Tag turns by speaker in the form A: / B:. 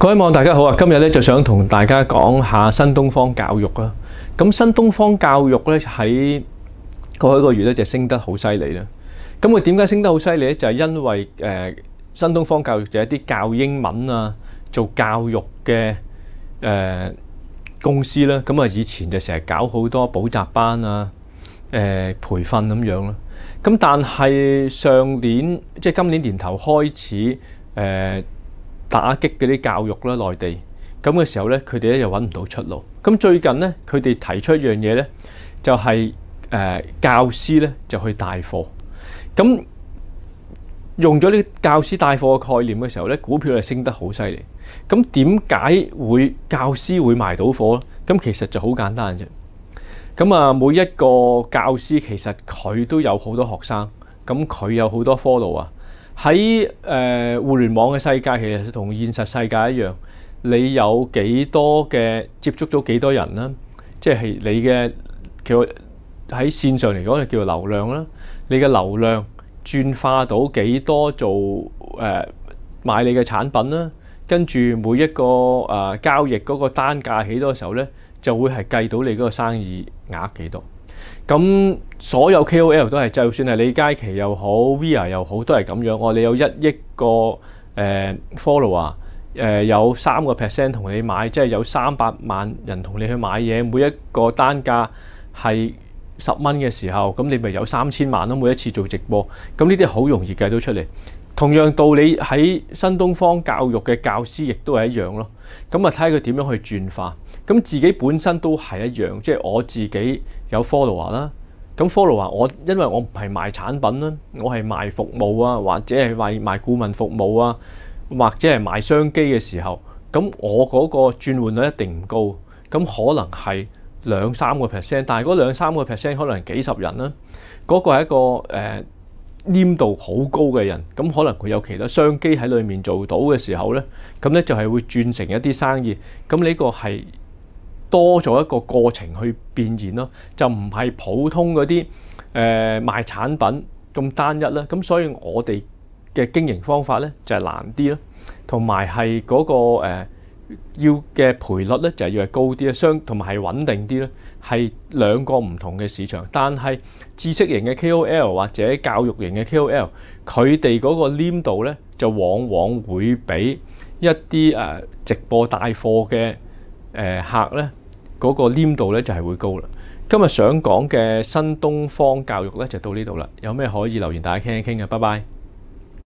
A: 各位网友大家好啊，今日咧就想同大家讲下新东方教育啊。咁新东方教育咧喺过去一个月咧就升得好犀利啦。咁佢点解升得好犀利咧？就系因为诶新东方教育就一啲教英文啊，做教育嘅诶公司啦。咁啊以前就成日搞好多补习班啊，诶培训咁样啦。咁但系上年即系今年年头开始诶。打擊嗰啲教育啦，內地咁嘅時候咧，佢哋咧就揾唔到出路。咁最近咧，佢哋提出一樣嘢咧，就係誒教師咧就去帶貨。咁用咗呢教師帶貨嘅概念嘅時候咧，股票係升得好犀利。咁點解會教師會賣到貨咧？咁其實就好簡單啫。咁啊，每一個教師其實佢都有好多學生，咁佢有好多 follow 啊。喺誒互聯網嘅世界，其實同現實世界一樣，你有幾多嘅接觸咗幾多人啦？即係你嘅，其實喺線上嚟講就叫做流量啦。你嘅流量轉化到幾多做誒買你嘅產品啦？跟住每一個誒交易嗰個單價起多嘅時候咧，就會係計到你嗰個生意額幾多。咁所有 KOL 都係，就算係李佳琪又好 v i a 又好，都係咁樣。我你有一億個 follower，有三個 percent 同你買，即係有三百萬人同你去買嘢，每一個單價係十蚊嘅時候，咁你咪有三千萬咯。每一次做直播，咁呢啲好容易計到出嚟。同樣道理喺新東方教育嘅教師亦都係一樣咯，咁啊睇佢點樣去轉化，咁自己本身都係一樣，即係我自己有 follow 啊啦，咁 follow 啊我因為我唔係賣產品啦，我係賣服務啊，或者係賣賣顧問服務啊，或者係賣商機嘅時候，咁我嗰個轉換率一定唔高，咁可能係兩三個 percent，但係嗰兩三個 percent 可能係幾十人啦，嗰個係一個誒。黏度好高嘅人，咁可能佢有其他商機喺裏面做到嘅時候呢，咁呢就係會轉成一啲生意，咁呢個係多咗一個過程去變現咯，就唔係普通嗰啲誒賣產品咁單一啦，咁所以我哋嘅經營方法呢，就係難啲咯，同埋係嗰個要嘅賠率咧就係要係高啲啊，相同埋系穩定啲咧，係兩個唔同嘅市場。但係知識型嘅 KOL 或者教育型嘅 KOL，佢哋嗰個黏度咧就往往會比一啲誒直播帶貨嘅诶客咧嗰個黏度咧就係會高啦。今日想講嘅新東方教育咧就到呢度啦，有咩可以留言大家傾一傾嘅，拜拜。